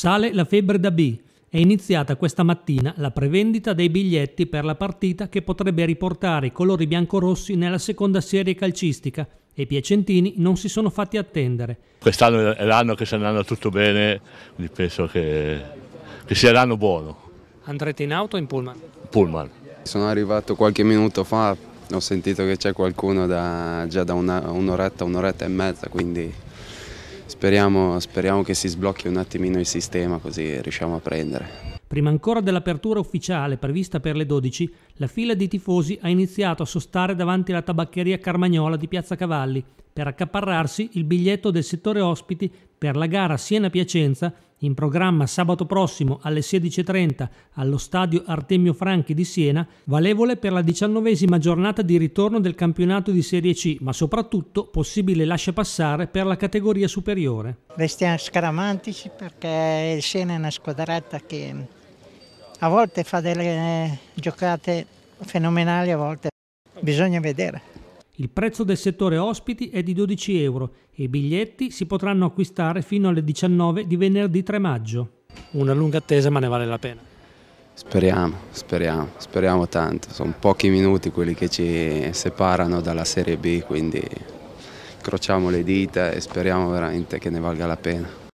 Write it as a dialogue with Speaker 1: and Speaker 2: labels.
Speaker 1: Sale la febbre da B. È iniziata questa mattina la prevendita dei biglietti per la partita che potrebbe riportare i colori biancorossi nella seconda serie calcistica e i piacentini non si sono fatti attendere. Quest'anno è l'anno che sta andando tutto bene,
Speaker 2: quindi penso che, che sia l'anno buono.
Speaker 1: Andrete in auto o in pullman?
Speaker 2: Pullman. Sono arrivato qualche minuto fa, ho sentito che c'è qualcuno da, già da un'oretta, un'oretta e mezza, quindi Speriamo, speriamo che si sblocchi un attimino il sistema così riusciamo a prendere.
Speaker 1: Prima ancora dell'apertura ufficiale prevista per le 12, la fila di tifosi ha iniziato a sostare davanti alla tabaccheria Carmagnola di Piazza Cavalli per accaparrarsi il biglietto del settore ospiti per la gara Siena-Piacenza in programma sabato prossimo alle 16.30 allo stadio Artemio Franchi di Siena, valevole per la diciannovesima giornata di ritorno del campionato di Serie C, ma soprattutto possibile lascia passare per la categoria superiore.
Speaker 3: Restiamo scaramantici perché il Siena è una squadrata che a volte fa delle giocate fenomenali, a volte bisogna vedere.
Speaker 1: Il prezzo del settore ospiti è di 12 euro e i biglietti si potranno acquistare fino alle 19 di venerdì 3 maggio. Una lunga attesa ma ne vale la pena.
Speaker 2: Speriamo, speriamo, speriamo tanto. Sono pochi minuti quelli che ci separano dalla Serie B, quindi crociamo le dita e speriamo veramente che ne valga la pena.